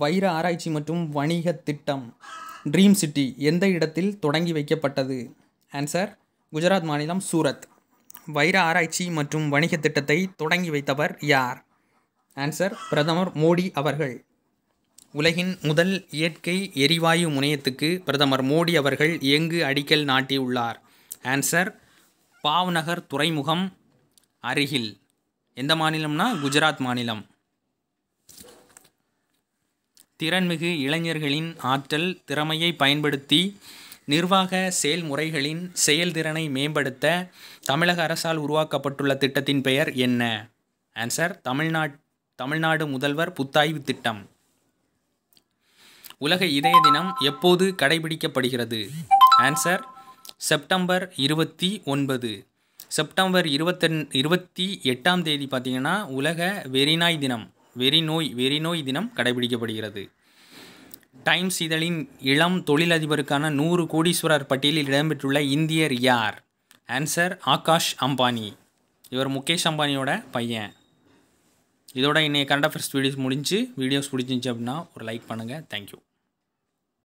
வைர ஆராய்ச்சி மற்றும் வணிக திட்டம் ட்ரீம் சிட்டி எந்த இடத்தில் தொடங்கி வைக்கப்பட்டது ஆன்சர் குஜராத் மாநிலம் சூரத் வைர ஆராய்ச்சி மற்றும் வணிக திட்டத்தை தொடங்கி வைத்தவர் யார் ஆன்சர் பிரதமர் மோடி அவர்கள் உலகின் முதல் இயற்கை எரிவாயு முனையத்துக்கு பிரதமர் மோடி அவர்கள் எங்கு அடிக்கல் நாட்டியுள்ளார் ஆன்சர் பாவ்நகர் துறைமுகம் அருகில் எந்த மாநிலம்னா குஜராத் மாநிலம் திறன்மிகு இளைஞர்களின் ஆற்றல் திறமையை பயன்படுத்தி நிர்வாக செயல்முறைகளின் செயல்திறனை மேம்படுத்த தமிழக அரசால் உருவாக்கப்பட்டுள்ள திட்டத்தின் பெயர் என்ன ஆன்சர் தமிழ்நாட் தமிழ்நாடு முதல்வர் புத்தாய்வு திட்டம் உலக இதய தினம் எப்போது கடைபிடிக்கப்படுகிறது ஆன்சர் செப்டம்பர் இருபத்தி ஒன்பது செப்டம்பர் இருபத்தென் இருபத்தி எட்டாம் தேதி பார்த்திங்கன்னா உலக வெறிநாய் தினம் வெறி நோய் வெறி நோய் தினம் கடைபிடிக்கப்படுகிறது டைம்ஸ் இதழின் இளம் தொழிலதிபருக்கான நூறு கோடீஸ்வரர் பட்டியலில் இடம்பெற்றுள்ள இந்தியர் யார் ஆன்சர் ஆகாஷ் அம்பானி இவர் முகேஷ் அம்பானியோட பையன் இதோட இன்றைய கரண்ட் அஃபேர்ஸ் வீடியோஸ் முடிஞ்சு வீடியோஸ் பிடிச்சிருந்துச்சி அப்படின்னா ஒரு லைக் பண்ணுங்கள் தேங்க்யூ